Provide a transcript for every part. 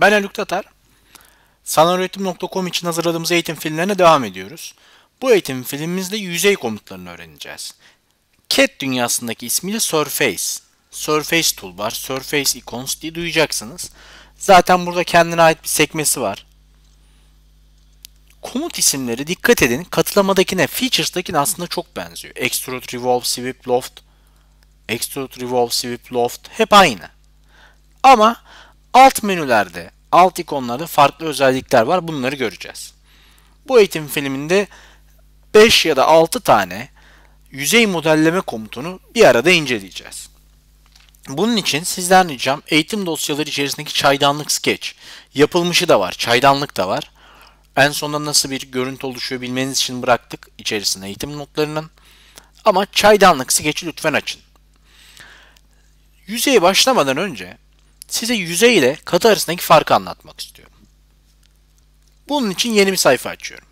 Ben Haluk Tatar. Sanalüretim.com için hazırladığımız eğitim filmlerine devam ediyoruz. Bu eğitim filmimizde yüzey komutlarını öğreneceğiz. CAD dünyasındaki ismiyle Surface, Surface Toolbar, Surface Icons diye duyacaksınız. Zaten burada kendine ait bir sekmesi var. Komut isimleri dikkat edin katılamadakine, features'dakine aslında çok benziyor. Extrude, Revolve, Sweep, Loft, Extrude, Revolve, Sweep, Loft hep aynı. Ama Alt menülerde, alt ikonlarda farklı özellikler var. Bunları göreceğiz. Bu eğitim filminde 5 ya da 6 tane yüzey modelleme komutunu bir arada inceleyeceğiz. Bunun için sizden ricam eğitim dosyaları içerisindeki çaydanlık sketch Yapılmışı da var, çaydanlık da var. En sonunda nasıl bir görüntü oluşuyor bilmeniz için bıraktık içerisinde eğitim notlarının. Ama çaydanlık skeçi lütfen açın. Yüzeye başlamadan önce size yüzey ile katı arasındaki farkı anlatmak istiyorum. Bunun için yeni bir sayfa açıyorum.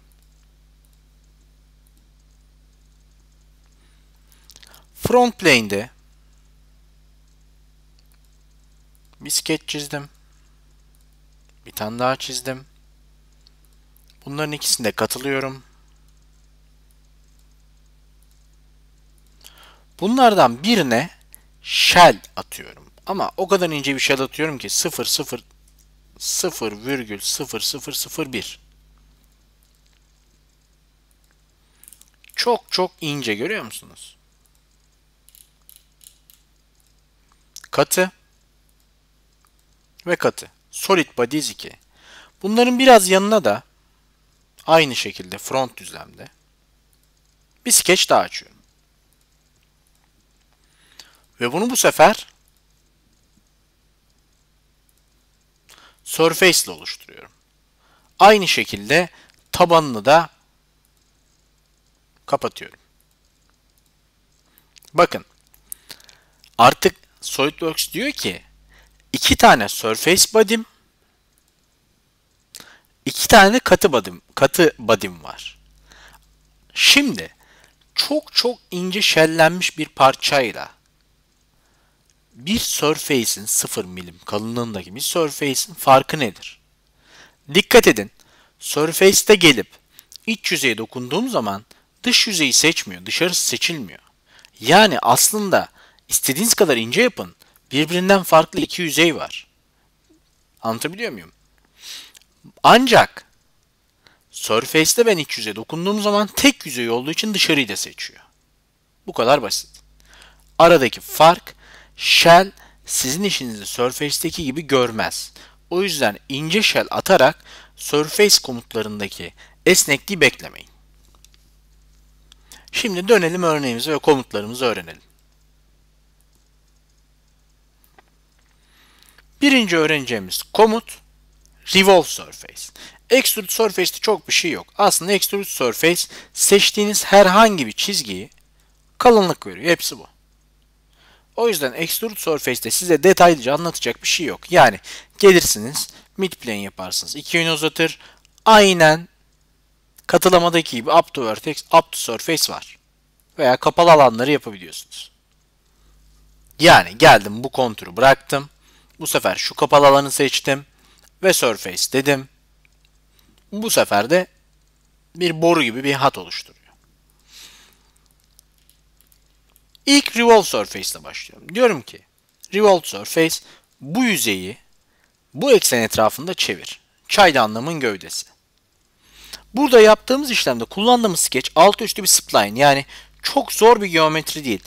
Front plane'de bir sketch çizdim. Bir tane daha çizdim. Bunların ikisinde katılıyorum. Bunlardan birine shell atıyorum. Ama o kadar ince bir şey atıyorum ki 0 0 0,0001 Çok çok ince görüyor musunuz? Katı ve katı. Solid bodies 2. Bunların biraz yanına da aynı şekilde front düzlemde bir skeç daha açıyorum. Ve bunu bu sefer surface ile oluşturuyorum. Aynı şekilde tabanını da kapatıyorum. Bakın artık SolidWorks diyor ki iki tane surface body'm iki tane katı body'm katı body'm var. Şimdi çok çok ince şellenmiş bir parçayla bir surface'in 0 milim kalınlığındaki bir surface'in farkı nedir? Dikkat edin. Surface'te gelip iç yüzeye dokunduğum zaman dış yüzeyi seçmiyor, dışarısı seçilmiyor. Yani aslında istediğiniz kadar ince yapın, birbirinden farklı iki yüzey var. Anlatabiliyor muyum? Ancak Surface'te ben iç yüzeye dokunduğum zaman tek yüzey olduğu için dışarıyı da seçiyor. Bu kadar basit. Aradaki fark Shell sizin işinizi Surface'deki gibi görmez. O yüzden ince shell atarak Surface komutlarındaki esnekliği beklemeyin. Şimdi dönelim örneğimize ve komutlarımızı öğrenelim. Birinci öğreneceğimiz komut Revolve Surface. Extrude Surface'te çok bir şey yok. Aslında Extrude Surface seçtiğiniz herhangi bir çizgiyi kalınlık veriyor. Hepsi bu. O yüzden Extrude Surface'te size detaylıca anlatacak bir şey yok. Yani gelirsiniz midplane yaparsınız. İki yön uzatır. Aynen katılamadaki gibi up to vertex, up to surface var. Veya kapalı alanları yapabiliyorsunuz. Yani geldim bu konturu bıraktım. Bu sefer şu kapalı alanı seçtim. Ve surface dedim. Bu sefer de bir boru gibi bir hat oluşturuyor. İlk revolve surface ile başlıyorum. Diyorum ki revolve surface bu yüzeyi bu eksen etrafında çevir. Çaydanlığımın gövdesi. Burada yaptığımız işlemde kullandığımız sketch alt üstü bir spline yani çok zor bir geometri değil.